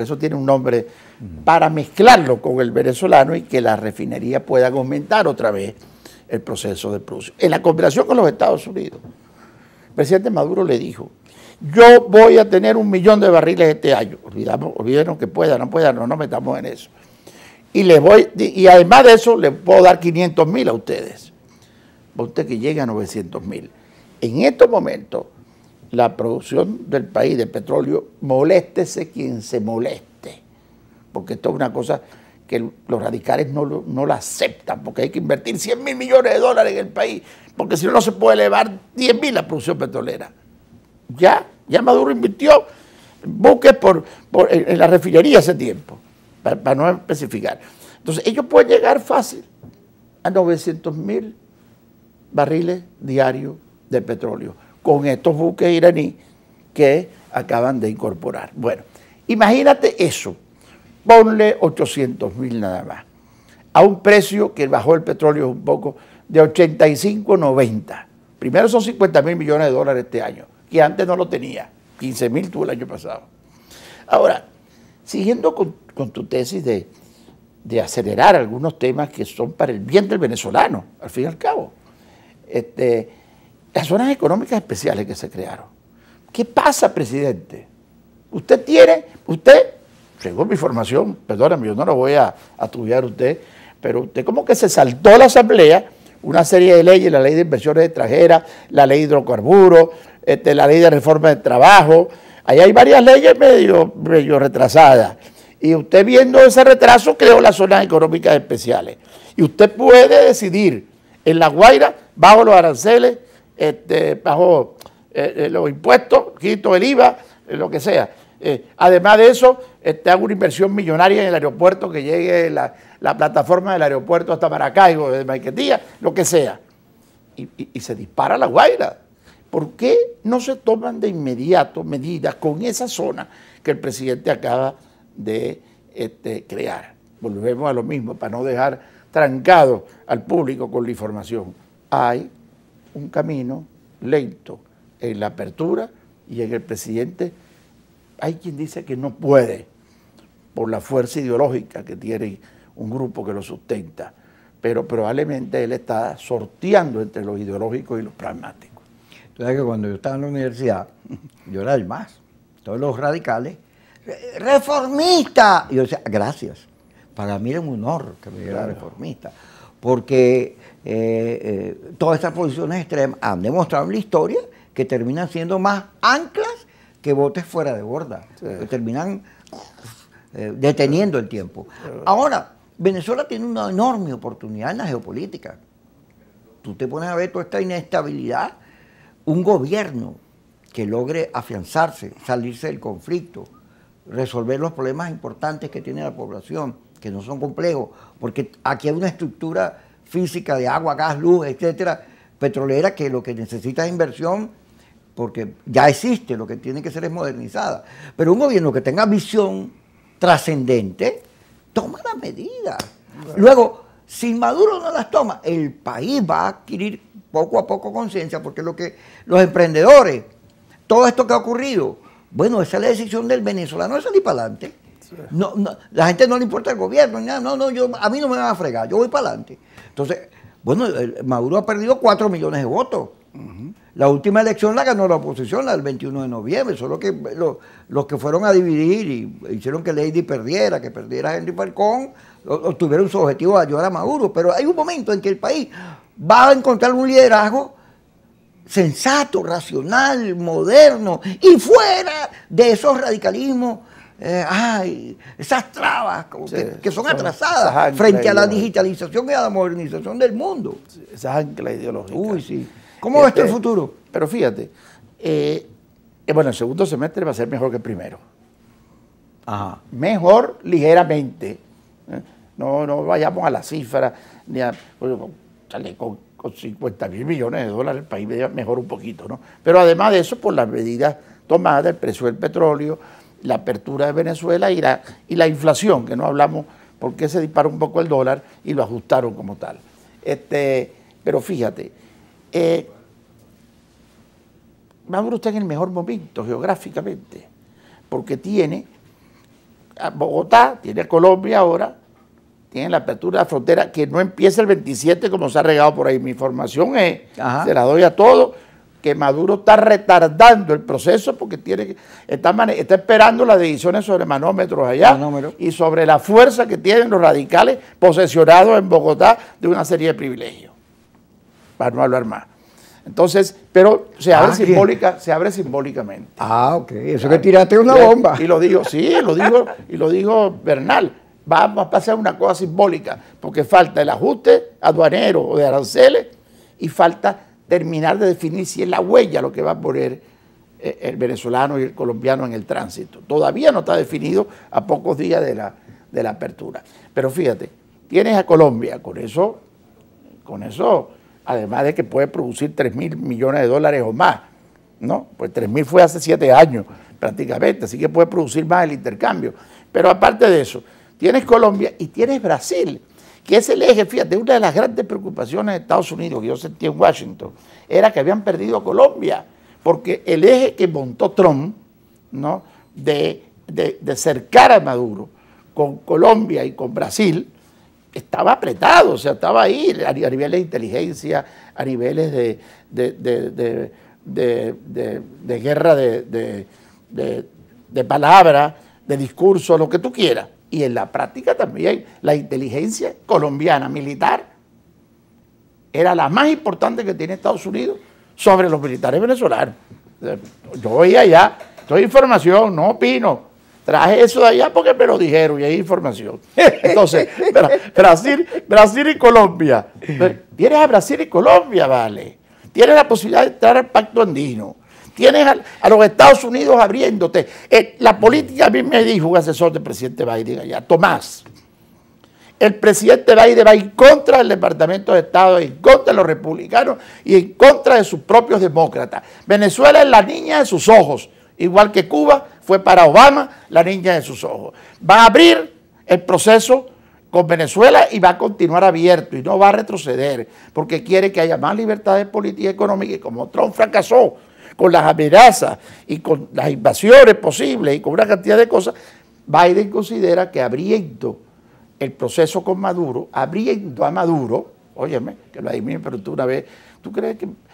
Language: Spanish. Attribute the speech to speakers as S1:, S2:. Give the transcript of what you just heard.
S1: eso tiene un nombre, para mezclarlo con el venezolano y que la refinería pueda aumentar otra vez el proceso de producción. En la combinación con los Estados Unidos, el presidente Maduro le dijo, yo voy a tener un millón de barriles este año, olvidamos, olvidemos que pueda, no pueda, no nos metamos en eso. Y, les voy, y además de eso, le puedo dar 500 mil a ustedes. A usted que llegue a 900 mil. En estos momentos, la producción del país de petróleo, moléstese quien se moleste, porque esto es una cosa que los radicales no, no la aceptan, porque hay que invertir 100 mil millones de dólares en el país, porque si no, no se puede elevar 10 mil la producción petrolera. Ya, ya Maduro invirtió buques por, en, la refinería hace tiempo, para, no especificar. Entonces, ellos pueden llegar fácil a 900 mil barriles diarios de petróleo con estos buques iraníes que acaban de incorporar. Bueno, imagínate eso, ponle 800 mil nada más, a un precio que bajó el petróleo un poco, de 85 90. Primero son 50 mil millones de dólares este año, que antes no lo tenía, 15 mil tuvo el año pasado. Ahora, siguiendo con, tu tesis de, de, acelerar algunos temas que son para el bien del venezolano, al fin y al cabo, este, las zonas económicas especiales que se crearon. ¿Qué pasa, presidente? Usted tiene, usted, según mi formación, perdóname, yo no lo voy a atuviar a usted, pero usted como que se saltó la asamblea una serie de leyes, la ley de inversiones extranjeras, la ley de hidrocarburos, este, la ley de reforma de trabajo. Ahí hay varias leyes medio, medio retrasadas. Y usted viendo ese retraso creó las zonas económicas especiales. Y usted puede decidir en La Guaira, bajo los aranceles, este, bajo eh, eh, los impuestos, quito el IVA, eh, lo que sea. además de eso, este, hago una inversión millonaria en el aeropuerto, que llegue la, plataforma del aeropuerto hasta Maracaibo, desde Maiquetía, lo que sea. Y, se dispara la guaira. ¿Por qué no se toman de inmediato medidas con esa zona que el presidente acaba de este, crear? Volvemos a lo mismo, para no dejar trancado al público con la información. Hay un camino lento en la apertura y en el presidente hay quien dice que no puede por la fuerza ideológica que tiene un grupo que lo sustenta, pero probablemente él está sorteando entre los ideológicos y los pragmáticos. entonces que cuando yo estaba en la universidad, yo era el más, todos los radicales,
S2: reformista. Y yo decía, gracias, para mí era un honor que me diera reformista, porque eh, eh, todas estas posiciones extremas han demostrado en la historia que terminan siendo más anclas que botes fuera de borda, que terminan eh, deteniendo el tiempo. Ahora, Venezuela tiene una enorme oportunidad en la geopolítica. Tú te pones a ver toda esta inestabilidad, un gobierno que logre afianzarse, salirse del conflicto, resolver los problemas importantes que tiene la población, que no son complejos, porque aquí hay una estructura física de agua, gas, luz, etcétera, petrolera, que lo que necesita es inversión, porque ya existe, lo que tiene que ser es modernizada. Pero un gobierno que tenga visión trascendente, toma las medidas. Luego, si Maduro no las toma, el país va a adquirir poco a poco conciencia, porque lo que los emprendedores, todo esto que ha ocurrido, bueno, esa es la decisión del venezolano es salir para adelante. No, la gente no le importa el gobierno, no, no, yo, a mí no me van a fregar, yo voy para adelante. Entonces, bueno, Maduro ha perdido 4 millones de votos. La última elección la ganó la oposición, la del 21 de noviembre, solo que los que fueron a dividir y hicieron que Lady perdiera, que perdiera Henry Falcón, Tuvieron su objetivo de ayudar a Maduro. Pero hay un momento en que el país va a encontrar un liderazgo sensato, racional, moderno y fuera de esos radicalismos eh, ay, esas trabas que, son, atrasadas frente a la digitalización y a la modernización
S1: del mundo. Esas anclas ideológicas. Uy, sí. ¿Cómo este, a el futuro? Pero fíjate, eh, eh, bueno, el segundo semestre va a ser mejor que el primero. Mejor ligeramente. No, no vayamos a la cifra, sale con, 50 mil millones de dólares el país mejor un poquito, ¿no? Pero además de eso, por las medidas tomadas, el precio del petróleo, la apertura de Venezuela y la, y la inflación, que no hablamos porque se disparó un poco el dólar y lo ajustaron como tal. Este, pero fíjate, eh, Maduro está en el mejor momento geográficamente, porque tiene a Bogotá, tiene Colombia ahora, tiene la apertura de la frontera, que no empieza el 27 como se ha regado por ahí. Mi información es, se la doy a todo que Maduro está retardando el proceso porque tiene está, esperando las decisiones sobre manómetros allá y sobre la fuerza que tienen los radicales posesionados en Bogotá de una serie de privilegios. Para no hablar más. Entonces, pero se ah, abre simbólica, se abre simbólicamente. Ah, ok. Eso que tiraste una bomba. Y lo digo, sí, lo digo, y lo digo Bernal. Va a pasar una cosa simbólica, porque falta el ajuste aduanero o de aranceles y falta terminar de definir si es la huella lo que va a poner eh, el venezolano y el colombiano en el tránsito. Todavía no está definido a pocos días de la, apertura. Pero fíjate, tienes a Colombia, con eso, con eso, además de que puede producir 3 mil millones de dólares o más, ¿no? Pues 3 mil fue hace 7 años prácticamente, así que puede producir más el intercambio. Pero aparte de eso, tienes Colombia y tienes Brasil, que es el eje, fíjate, una de las grandes preocupaciones de Estados Unidos que yo sentí en Washington era que habían perdido a Colombia, porque el eje que montó Trump, ¿no? De, cercar a Maduro con Colombia y con Brasil, estaba apretado, o sea, estaba ahí a, niveles de inteligencia, a niveles de, de, de guerra de, palabra, de discurso, lo que tú quieras y en la práctica también la inteligencia colombiana militar era la más importante que tiene Estados Unidos sobre los militares venezolanos. Yo voy allá, doy información, no opino. Traje eso de allá porque me lo dijeron y hay información. Entonces, Brasil, Brasil y Colombia. Vienes a Brasil y Colombia, vale. Tienes la posibilidad de entrar al pacto andino tienes a, los Estados Unidos abriéndote. Eh, la política a mí me dijo un asesor del presidente Biden allá, Tomás, el presidente Biden va en contra del Departamento de Estado, en contra de los republicanos y en contra de sus propios demócratas. Venezuela es la niña de sus ojos, igual que Cuba fue para Obama la niña de sus ojos. Va a abrir el proceso con Venezuela y va a continuar abierto y no va a retroceder porque quiere que haya más libertades políticas y económicas. y como Trump fracasó con las amenazas y con las invasiones posibles y con una cantidad de cosas, Biden considera que abriendo el proceso con Maduro, abriendo a Maduro, óyeme, que lo adivinen, pero tú una vez, ¿tú crees que